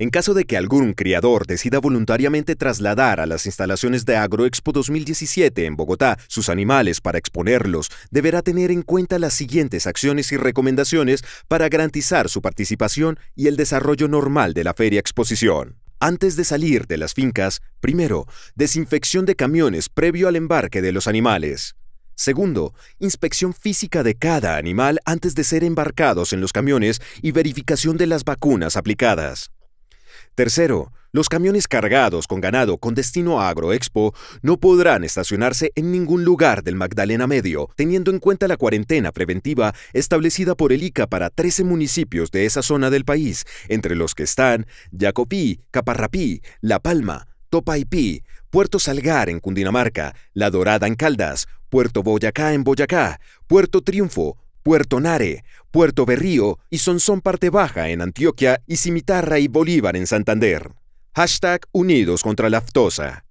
En caso de que algún criador decida voluntariamente trasladar a las instalaciones de Agroexpo 2017 en Bogotá sus animales para exponerlos, deberá tener en cuenta las siguientes acciones y recomendaciones para garantizar su participación y el desarrollo normal de la feria exposición. Antes de salir de las fincas, primero, desinfección de camiones previo al embarque de los animales. Segundo, inspección física de cada animal antes de ser embarcados en los camiones y verificación de las vacunas aplicadas. Tercero, los camiones cargados con ganado con destino a Agroexpo no podrán estacionarse en ningún lugar del Magdalena Medio, teniendo en cuenta la cuarentena preventiva establecida por el ICA para 13 municipios de esa zona del país, entre los que están Yacopí, Caparrapí, La Palma, Topaipí, Puerto Salgar en Cundinamarca, La Dorada en Caldas, Puerto Boyacá en Boyacá, Puerto Triunfo, Puerto Nare, Puerto Berrío y Sonsón Parte Baja en Antioquia y Cimitarra y Bolívar en Santander. Hashtag Unidos contra la Aftosa.